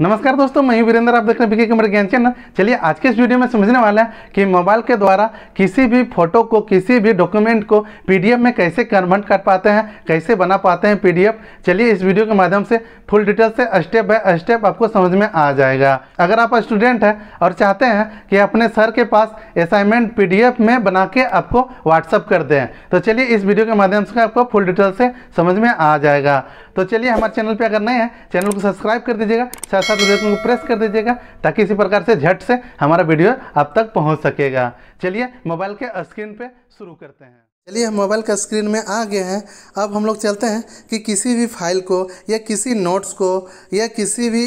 नमस्कार दोस्तों मैं वीरेंद्र आप देख रहे हैं बीके कमर ज्ञान चैनल चलिए आज के इस वीडियो में समझने वाला है कि मोबाइल के द्वारा किसी भी फोटो को किसी भी डॉक्यूमेंट को पीडीएफ में कैसे कन्वर्ट कर पाते हैं कैसे बना पाते हैं पीडीएफ चलिए इस वीडियो के माध्यम से फुल डिटेल से स्टेप बाय स्टेप आपको समझ में आ जाएगा अगर आप स्टूडेंट हैं और चाहते हैं कि अपने सर के पास असाइनमेंट पी में बना के आपको व्हाट्सअप कर दें तो चलिए इस वीडियो के माध्यम से आपको फुल डिटेल से समझ में आ जाएगा तो चलिए हमारे चैनल पर अगर नए हैं चैनल को सब्सक्राइब कर दीजिएगा साथ साथ बेल को प्रेस कर दीजिएगा ताकि इसी प्रकार से झट से हमारा वीडियो आप तक पहुँच सकेगा चलिए मोबाइल के स्क्रीन पर शुरू करते हैं चलिए हम मोबाइल का स्क्रीन में आ गए हैं अब हम लोग चलते हैं कि किसी भी फाइल को या किसी नोट्स को या किसी भी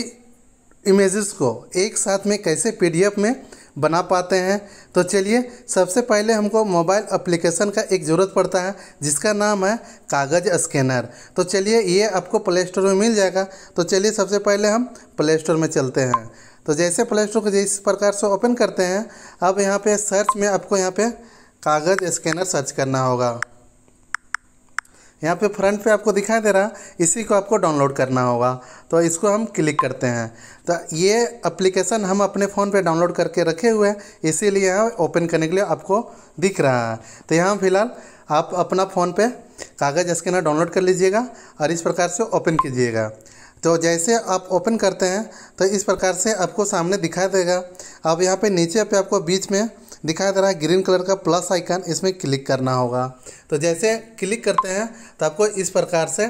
इमेजेस को एक साथ में कैसे पीडीएफ में बना पाते हैं तो चलिए सबसे पहले हमको मोबाइल एप्लीकेशन का एक ज़रूरत पड़ता है जिसका नाम है कागज़ स्कैनर तो चलिए ये आपको प्ले स्टोर में मिल जाएगा तो चलिए सबसे पहले हम प्ले स्टोर में चलते हैं तो जैसे प्ले स्टोर को जिस प्रकार से ओपन करते हैं अब यहाँ पे सर्च में आपको यहाँ पे कागज़ स्कैनर सर्च करना होगा यहाँ पे फ्रंट पे आपको दिखाई दे रहा है इसी को आपको डाउनलोड करना होगा तो इसको हम क्लिक करते हैं तो ये एप्लीकेशन हम अपने फ़ोन पे डाउनलोड करके रखे हुए हैं इसीलिए यहाँ ओपन करने के लिए आपको दिख रहा है तो यहाँ फ़िलहाल आप अपना फ़ोन पे कागज़ स्कैनर डाउनलोड कर लीजिएगा और इस प्रकार से ओपन कीजिएगा तो जैसे आप ओपन करते हैं तो इस प्रकार से आपको सामने दिखाई देगा अब यहाँ पर नीचे पर आपको बीच में दिखाई दे रहा है ग्रीन कलर का प्लस आइकन इसमें क्लिक करना होगा तो जैसे क्लिक करते हैं तो आपको इस प्रकार से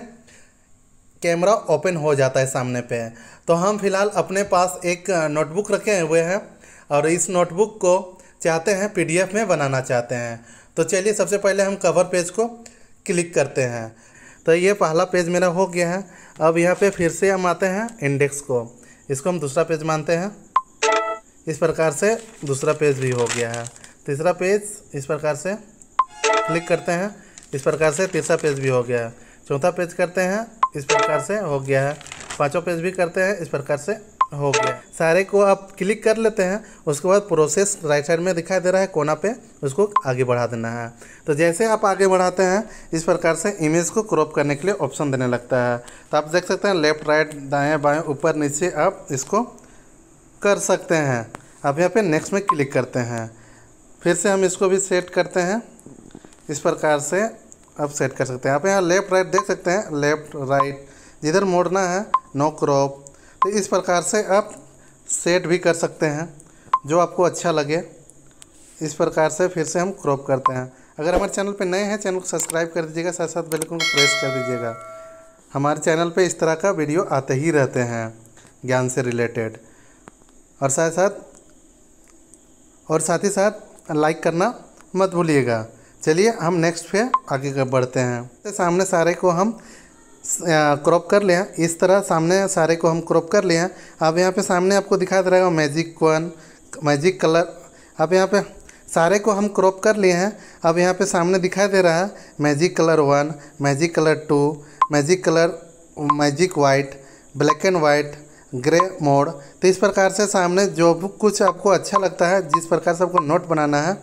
कैमरा ओपन हो जाता है सामने पे तो हम फिलहाल अपने पास एक नोटबुक रखे हुए हैं और इस नोटबुक को चाहते हैं पी में बनाना चाहते हैं तो चलिए सबसे पहले हम कवर पेज को क्लिक करते हैं तो ये पहला पेज मेरा हो गया है अब यहाँ पे फिर से हम आते हैं इंडेक्स को इसको हम दूसरा पेज मानते हैं इस प्रकार से दूसरा पेज भी हो गया है तीसरा पेज इस प्रकार से क्लिक करते हैं इस प्रकार से तीसरा पेज भी हो गया है चौथा पेज करते हैं इस प्रकार से हो गया है पाँचों पेज भी करते हैं इस प्रकार से हो गया सारे को आप क्लिक कर लेते हैं उसके बाद प्रोसेस राइट साइड में दिखाई दे रहा है कोना पे उसको आगे बढ़ा देना है तो जैसे आप आगे बढ़ाते हैं इस प्रकार से इमेज को क्रॉप करने के लिए ऑप्शन देने लगता है तो आप देख सकते हैं लेफ्ट राइट दाएं बाएं ऊपर नीचे आप इसको कर सकते हैं अब यहाँ पे नेक्स्ट में क्लिक करते हैं फिर से हम इसको भी सेट करते हैं इस प्रकार से अब सेट कर सकते हैं आप यहाँ लेफ़्ट राइट देख सकते हैं लेफ़्ट राइट जिधर मोड़ना है नो क्रॉप तो इस प्रकार से आप सेट भी कर सकते हैं जो आपको अच्छा लगे इस प्रकार से फिर से हम क्रॉप करते हैं अगर हमारे चैनल पर नए हैं चैनल को सब्सक्राइब कर दीजिएगा साथ साथ बेल को प्रेस कर दीजिएगा हमारे चैनल पर इस तरह का वीडियो आते ही रहते हैं ज्ञान से रिलेटेड और साथ साथ और साथ ही साथ लाइक करना मत भूलिएगा चलिए हम नेक्स्ट पे आगे बढ़ते हैं तो सामने सारे को हम क्रॉप कर लें इस तरह सामने सारे को हम क्रॉप कर लें अब यहाँ पे सामने आपको दिखा दे रहा है मैजिक वन मैजिक कलर अब यहाँ पे सारे को हम क्रॉप कर लिए हैं अब यहाँ पे सामने दिखाई दे रहा है magic colour one magic colour two magic colour magic white black and white grey mode तो इस प्रकार से सामने जो कुछ आपको अच्छा लगता है जिस प्रकार से आपको नोट बनाना है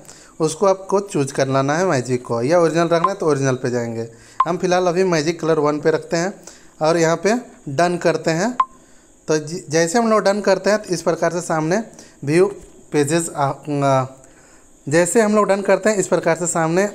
उसको आपको चूज कर लाना है मैजिक को या ओरिजिनल रखना है तो ओरिजिनल पे जाएंगे हम फिलहाल अभी मैजिक कलर वन पे रखते हैं और यहाँ पे डन करते हैं तो जैसे हम लोग डन करते हैं तो इस प्रकार से सामने व्यू पेजेस जैसे हम लोग डन करते हैं इस प्रकार से सामने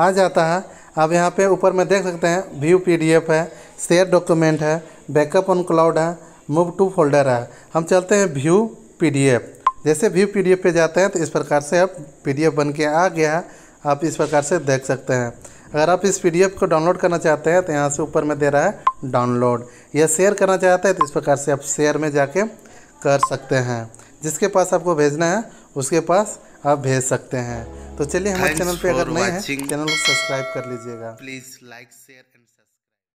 आ जाता है अब यहाँ पे ऊपर में देख सकते हैं व्यू पीडीएफ है शेयर डॉक्यूमेंट है बैकअप ऑन क्लाउड है मूव टू फोल्डर है हम चलते हैं व्यू पीडीएफ जैसे व्यू पीडीएफ पे जाते हैं तो इस प्रकार से अब पीडीएफ बन के आ गया है आप इस प्रकार से देख सकते हैं अगर आप इस पीडीएफ को डाउनलोड करना चाहते हैं तो यहाँ से ऊपर में दे रहा है डाउनलोड या शेयर करना चाहते हैं तो इस प्रकार से आप शेयर में जाके कर सकते हैं जिसके पास आपको भेजना है उसके पास आप भेज सकते हैं तो चलिए हमारे चैनल पे अगर नहीं है चैनल को सब्सक्राइब कर लीजिएगा प्लीज़ लाइक शेयर